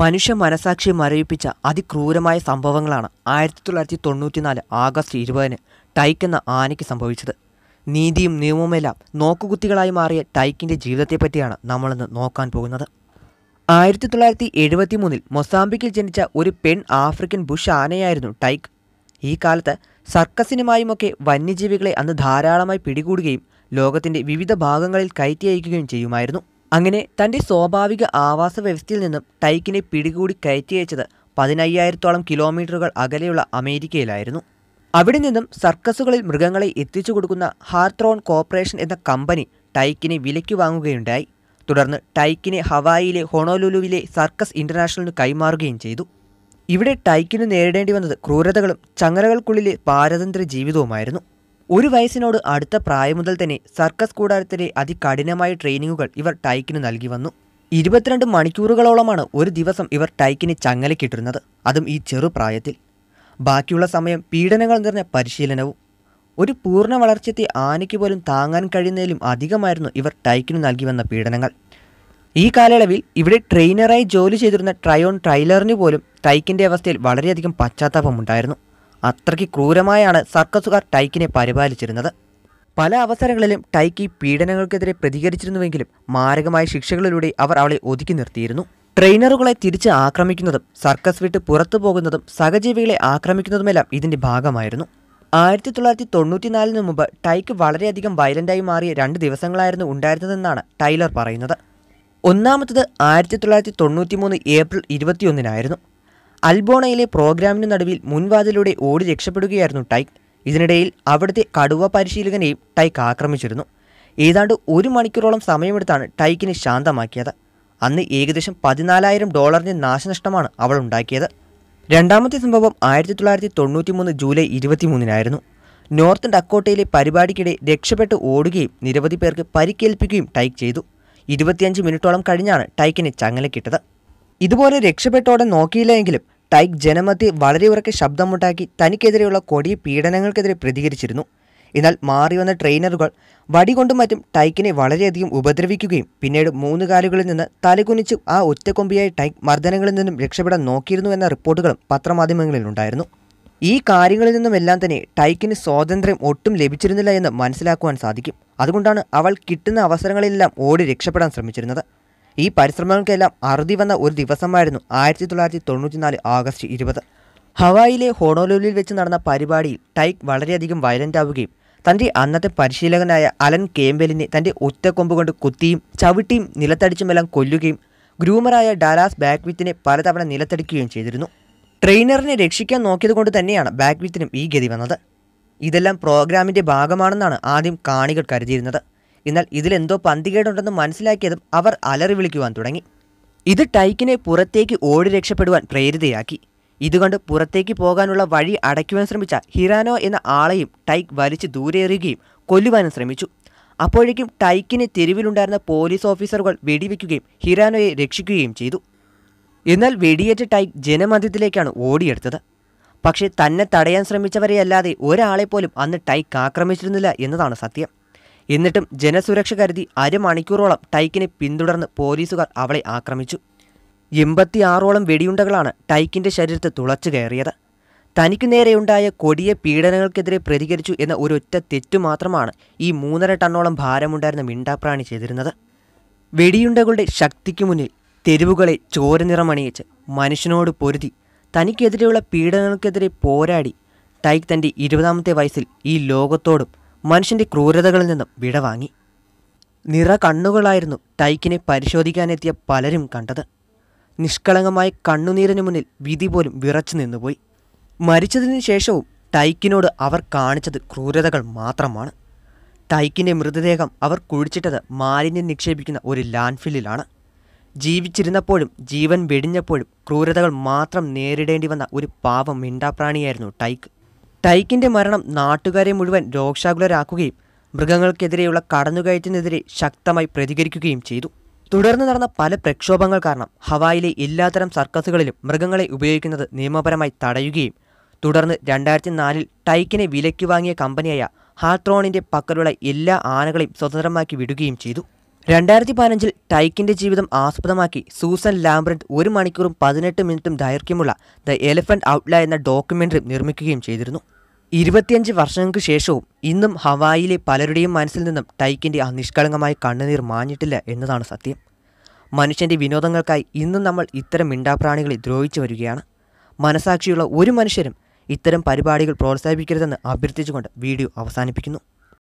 മനുഷ്യ മനസാക്ഷിയെ മരവിപ്പിച്ച അതിക്രൂരമായ സംഭവങ്ങളാണ് ആയിരത്തി തൊള്ളായിരത്തി തൊണ്ണൂറ്റിനാല് ആഗസ്റ്റ് ഇരുപതിന് ടൈക്ക് എന്ന ആനയ്ക്ക് സംഭവിച്ചത് നീതിയും നിയമവുമെല്ലാം നോക്കുകുത്തികളായി മാറിയ ടൈക്കിൻ്റെ ജീവിതത്തെപ്പറ്റിയാണ് നമ്മളിന്ന് നോക്കാൻ പോകുന്നത് ആയിരത്തി തൊള്ളായിരത്തി എഴുപത്തി മൂന്നിൽ മൊസാംബിക്കിൽ ജനിച്ച ഒരു പെൺ ആഫ്രിക്കൻ ബുഷ് ആനയായിരുന്നു ടൈക്ക് ഈ കാലത്ത് സർക്കസിനുമായുമൊക്കെ വന്യജീവികളെ അന്ന് ധാരാളമായി പിടികൂടുകയും ലോകത്തിൻ്റെ വിവിധ ഭാഗങ്ങളിൽ കയറ്റി അയക്കുകയും ചെയ്യുമായിരുന്നു അങ്ങനെ തൻ്റെ സ്വാഭാവിക ആവാസ വ്യവസ്ഥയിൽ നിന്നും ടൈക്കിനെ പിടികൂടി കയറ്റി അയച്ചത് പതിനയ്യായിരത്തോളം കിലോമീറ്ററുകൾ അകലെയുള്ള അമേരിക്കയിലായിരുന്നു അവിടെ നിന്നും സർക്കസുകളിൽ മൃഗങ്ങളെ എത്തിച്ചു കൊടുക്കുന്ന ഹാർത്രോൺ കോർപ്പറേഷൻ എന്ന കമ്പനി ടൈക്കിനെ വിലയ്ക്ക് വാങ്ങുകയുണ്ടായി തുടർന്ന് ടൈക്കിനെ ഹവായിയിലെ ഹൊണോലുലുവിലെ സർക്കസ് ഇന്റർനാഷണലിന് കൈമാറുകയും ചെയ്തു ഇവിടെ ടൈക്കിന് നേരിടേണ്ടി വന്നത് ക്രൂരതകളും ചങ്ങലകൾക്കുള്ളിലെ പാരതന്ത്ര ജീവിതവുമായിരുന്നു ഒരു വയസ്സിനോട് അടുത്ത പ്രായം മുതൽ തന്നെ സർക്കസ് കൂടാരത്തിലെ അതികഠിനമായ ട്രെയിനിങ്ങുകൾ ഇവർ ടൈക്കിന് നൽകി വന്നു ഇരുപത്തിരണ്ട് മണിക്കൂറുകളോളമാണ് ഒരു ദിവസം ഇവർ ടൈക്കിന് ചങ്ങലക്കിട്ടിരുന്നത് അതും ഈ ചെറുപ്രായത്തിൽ ബാക്കിയുള്ള സമയം പീഡനങ്ങൾ നിറഞ്ഞ പരിശീലനവും ഒരു പൂർണ്ണ വളർച്ചത്തെ ആനയ്ക്ക് പോലും താങ്ങാൻ കഴിയുന്നതിലും അധികമായിരുന്നു ഇവർ ടൈക്കിന് നൽകി വന്ന പീഡനങ്ങൾ ഈ കാലയളവിൽ ഇവിടെ ട്രെയിനറായി ജോലി ചെയ്തിരുന്ന ട്രയോൺ ട്രൈലറിന് പോലും ടൈക്കിൻ്റെ അവസ്ഥയിൽ വളരെയധികം പശ്ചാത്താപമുണ്ടായിരുന്നു അത്രയ്ക്ക് ക്രൂരമായാണ് സർക്കസുകാർ ടൈക്കിനെ പരിപാലിച്ചിരുന്നത് പല അവസരങ്ങളിലും ടൈക്കി പീഡനങ്ങൾക്കെതിരെ പ്രതികരിച്ചിരുന്നുവെങ്കിലും മാരകമായ ശിക്ഷകളിലൂടെ അവർ അവളെ ഒതുക്കി നിർത്തിയിരുന്നു ട്രെയിനറുകളെ തിരിച്ച് ആക്രമിക്കുന്നതും സർക്കസ് വിട്ട് പുറത്തു പോകുന്നതും സഹജീവികളെ ആക്രമിക്കുന്നതുമെല്ലാം ഇതിൻ്റെ ഭാഗമായിരുന്നു ആയിരത്തി തൊള്ളായിരത്തി തൊണ്ണൂറ്റിനാലിന് മുമ്പ് ടൈക്ക് വളരെയധികം വയലൻ്റായി മാറിയ രണ്ട് ദിവസങ്ങളായിരുന്നു ഉണ്ടായിരുന്നതെന്നാണ് ടൈലർ പറയുന്നത് ഒന്നാമത്തത് ആയിരത്തി തൊള്ളായിരത്തി തൊണ്ണൂറ്റി മൂന്ന് ഏപ്രിൽ ഇരുപത്തിയൊന്നിനായിരുന്നു അൽബോണയിലെ പ്രോഗ്രാമിനു നടുവിൽ മുൻവാതിലൂടെ ഓടി രക്ഷപ്പെടുകയായിരുന്നു ടൈക്ക് ഇതിനിടയിൽ അവിടുത്തെ കടുവ പരിശീലകനെയും ടൈക്ക് ആക്രമിച്ചിരുന്നു ഏതാണ്ട് ഒരു മണിക്കൂറോളം സമയമെടുത്താണ് ടൈക്കിനെ ശാന്തമാക്കിയത് അന്ന് ഏകദേശം പതിനാലായിരം ഡോളറിൻ്റെ നാശനഷ്ടമാണ് അവൾ ഉണ്ടാക്കിയത് രണ്ടാമത്തെ സംഭവം ആയിരത്തി തൊള്ളായിരത്തി തൊണ്ണൂറ്റി മൂന്ന് ജൂലൈ ഇരുപത്തിമൂന്നിനായിരുന്നു നോർത്ത് ഡക്കോട്ടയിലെ പരിപാടിക്കിടെ രക്ഷപ്പെട്ട് ഓടുകയും നിരവധി പേർക്ക് പരിക്കേൽപ്പിക്കുകയും ടൈക്ക് ചെയ്തു ഇരുപത്തിയഞ്ച് മിനിറ്റോളം കഴിഞ്ഞാണ് ടൈക്കിനെ ചങ്ങലക്കിട്ടത് ഇതുപോലെ രക്ഷപ്പെട്ടോടെ നോക്കിയില്ലെങ്കിലും ടൈക്ക് ജനമധ്യ വളരെ ഉറക്കെ ശബ്ദമുണ്ടാക്കി തനിക്കെതിരെയുള്ള കൊടിയ പീഡനങ്ങൾക്കെതിരെ പ്രതികരിച്ചിരുന്നു എന്നാൽ മാറി വന്ന ട്രെയിനറുകൾ വടികൊണ്ടും മറ്റും ടൈക്കിനെ വളരെയധികം ഉപദ്രവിക്കുകയും പിന്നീട് മൂന്ന് കാലുകളിൽ നിന്ന് തലകുനിച്ച് ആ ഒറ്റക്കൊമ്പിയായി ടൈക്ക് മർദ്ദനങ്ങളിൽ നിന്നും രക്ഷപ്പെടാൻ നോക്കിയിരുന്നു എന്ന റിപ്പോർട്ടുകളും പത്രമാധ്യമങ്ങളിലുണ്ടായിരുന്നു ഈ കാര്യങ്ങളിൽ നിന്നുമെല്ലാം തന്നെ ടൈക്കിന് സ്വാതന്ത്ര്യം ഒട്ടും ലഭിച്ചിരുന്നില്ല എന്ന് മനസ്സിലാക്കുവാൻ സാധിക്കും അതുകൊണ്ടാണ് അവൾ കിട്ടുന്ന അവസരങ്ങളിലെല്ലാം ഓടി രക്ഷപ്പെടാൻ ശ്രമിച്ചിരുന്നത് ഈ പരിശ്രമങ്ങൾക്കെല്ലാം അറുതി വന്ന ഒരു ദിവസമായിരുന്നു ആയിരത്തി തൊള്ളായിരത്തി തൊണ്ണൂറ്റിനാല് ആഗസ്റ്റ് ഇരുപത് ഹവായിലെ ഹോണോലൂലിൽ വെച്ച് നടന്ന പരിപാടിയിൽ ടൈക്ക് വളരെയധികം വയലൻ്റ് ആവുകയും തൻ്റെ അന്നത്തെ പരിശീലകനായ അലൻ കേംബെലിനെ തൻ്റെ ഒറ്റക്കൊമ്പ് കൊണ്ട് കുത്തിയും ചവിട്ടിയും നിലത്തടിച്ചുമെല്ലാം കൊല്ലുകയും ഗ്രൂമറായ ഡാലാസ് ബാക്വിത്തിനെ പലതവണ നിലത്തടിക്കുകയും ചെയ്തിരുന്നു ട്രെയിനറിനെ രക്ഷിക്കാൻ നോക്കിയതുകൊണ്ട് തന്നെയാണ് ബാക്വിത്തിനും ഈ ഗതി വന്നത് ഇതെല്ലാം പ്രോഗ്രാമിൻ്റെ ഭാഗമാണെന്നാണ് ആദ്യം കാണികൾ കരുതിയിരുന്നത് എന്നാൽ ഇതിലെന്തോ പന്തികേടുണ്ടെന്ന് മനസ്സിലാക്കിയതും അവർ അലറി വിളിക്കുവാൻ തുടങ്ങി ഇത് ടൈക്കിനെ പുറത്തേക്ക് ഓടി രക്ഷപ്പെടുവാൻ പ്രേരിതയാക്കി ഇതുകൊണ്ട് പുറത്തേക്ക് പോകാനുള്ള വഴി അടയ്ക്കുവാൻ ശ്രമിച്ച ഹിറാനോ എന്ന ആളെയും ടൈക്ക് വലിച്ച് ദൂരെ കൊല്ലുവാനും ശ്രമിച്ചു അപ്പോഴേക്കും ടൈക്കിന് തെരുവിലുണ്ടായിരുന്ന പോലീസ് ഓഫീസറുകൾ വെടിവെക്കുകയും ഹിറാനോയെ രക്ഷിക്കുകയും ചെയ്തു എന്നാൽ വെടിയേറ്റ ടൈക്ക് ജനമധ്യത്തിലേക്കാണ് ഓടിയെടുത്തത് പക്ഷേ തന്നെ തടയാൻ ശ്രമിച്ചവരെയല്ലാതെ ഒരാളെപ്പോലും അന്ന് ടൈക്ക് ആക്രമിച്ചിരുന്നില്ല എന്നതാണ് സത്യം എന്നിട്ടും ജനസുരക്ഷ കരുതി അരമണിക്കൂറോളം ടൈക്കിനെ പിന്തുടർന്ന് പോലീസുകാർ അവളെ ആക്രമിച്ചു എൺപത്തിയാറോളം വെടിയുണ്ടകളാണ് ടൈക്കിൻ്റെ ശരീരത്ത് തുളച്ചു കയറിയത് തനിക്കു നേരെയുണ്ടായ കൊടിയ പീഡനങ്ങൾക്കെതിരെ പ്രതികരിച്ചു എന്ന ഒരൊറ്റ തെറ്റു മാത്രമാണ് ഈ മൂന്നര ടണ്ണോളം ഭാരമുണ്ടായിരുന്ന മിണ്ടാപ്രാണി ചെയ്തിരുന്നത് വെടിയുണ്ടകളുടെ ശക്തിക്ക് മുന്നിൽ തെരുവുകളെ ചോരനിറമണിയിച്ച് മനുഷ്യനോട് പൊരുതി തനിക്കെതിരെയുള്ള പീഡനങ്ങൾക്കെതിരെ പോരാടി ടൈക്ക് തൻ്റെ ഇരുപതാമത്തെ വയസ്സിൽ ഈ ലോകത്തോടും മനുഷ്യൻ്റെ ക്രൂരതകളിൽ നിന്നും വിടവാങ്ങി നിറ കണ്ണുകളായിരുന്നു ടൈക്കിനെ പരിശോധിക്കാനെത്തിയ പലരും കണ്ടത് നിഷ്കളങ്കമായ കണ്ണുനീരിന് മുന്നിൽ വിധി പോലും വിറച്ചു നിന്നുപോയി മരിച്ചതിന് ശേഷവും ടൈക്കിനോട് അവർ കാണിച്ചത് ക്രൂരതകൾ മാത്രമാണ് ടൈക്കിൻ്റെ മൃതദേഹം അവർ കുഴിച്ചിട്ടത് മാലിന്യം നിക്ഷേപിക്കുന്ന ഒരു ലാൻഡ്ഫില്ലിലാണ് ജീവിച്ചിരുന്നപ്പോഴും ജീവൻ വെടിഞ്ഞപ്പോഴും ക്രൂരതകൾ മാത്രം നേരിടേണ്ടി വന്ന ഒരു പാവം മിണ്ടാപ്രാണിയായിരുന്നു ടൈക്ക് ഡൈക്കിന്റെ മരണം നാട്ടുകാരെ മുഴുവൻ രോക്ഷാകുലരാക്കുകയും മൃഗങ്ങൾക്കെതിരെയുള്ള കടന്നുകയറ്റിനെതിരെ ശക്തമായി പ്രതികരിക്കുകയും ചെയ്തു തുടർന്ന് നടന്ന പല പ്രക്ഷോഭങ്ങൾ കാരണം ഹവായിലെ എല്ലാത്തരം സർക്കസുകളിലും മൃഗങ്ങളെ ഉപയോഗിക്കുന്നത് നിയമപരമായി തടയുകയും തുടർന്ന് രണ്ടായിരത്തി നാലിൽ ടൈക്കിനെ വിലയ്ക്ക് വാങ്ങിയ കമ്പനിയായ ഹാർട്രോണിന്റെ പക്കലുള്ള എല്ലാ ആനകളെയും സ്വതന്ത്രമാക്കി വിടുകയും ചെയ്തു രണ്ടായിരത്തി പതിനഞ്ചിൽ ടൈക്കിന്റെ ജീവിതം ആസ്പദമാക്കി സൂസൻ ലാംബ്രൻറ്റ് ഒരു മണിക്കൂറും പതിനെട്ട് മിനിറ്റും ദൈർഘ്യമുള്ള ദ എലഫന്റ് ഔട്ട്ല എന്ന ഡോക്യുമെന്ററി നിർമ്മിക്കുകയും ചെയ്തിരുന്നു ഇരുപത്തിയഞ്ച് വർഷങ്ങൾക്ക് ശേഷവും ഇന്നും ഹവായിലെ പലരുടെയും മനസ്സിൽ നിന്നും ടൈക്കിൻ്റെ ആ നിഷ്കളങ്കമായ കണ്ണുനീർ മാഞ്ഞിട്ടില്ല എന്നതാണ് സത്യം മനുഷ്യൻ്റെ വിനോദങ്ങൾക്കായി ഇന്നും നമ്മൾ ഇത്തരം മിണ്ടാപ്രാണികളെ ദ്രോഹിച്ചു വരികയാണ് മനസാക്ഷിയുള്ള ഒരു മനുഷ്യരും ഇത്തരം പരിപാടികൾ പ്രോത്സാഹിപ്പിക്കരുതെന്ന് അഭ്യർത്ഥിച്ചുകൊണ്ട് വീഡിയോ അവസാനിപ്പിക്കുന്നു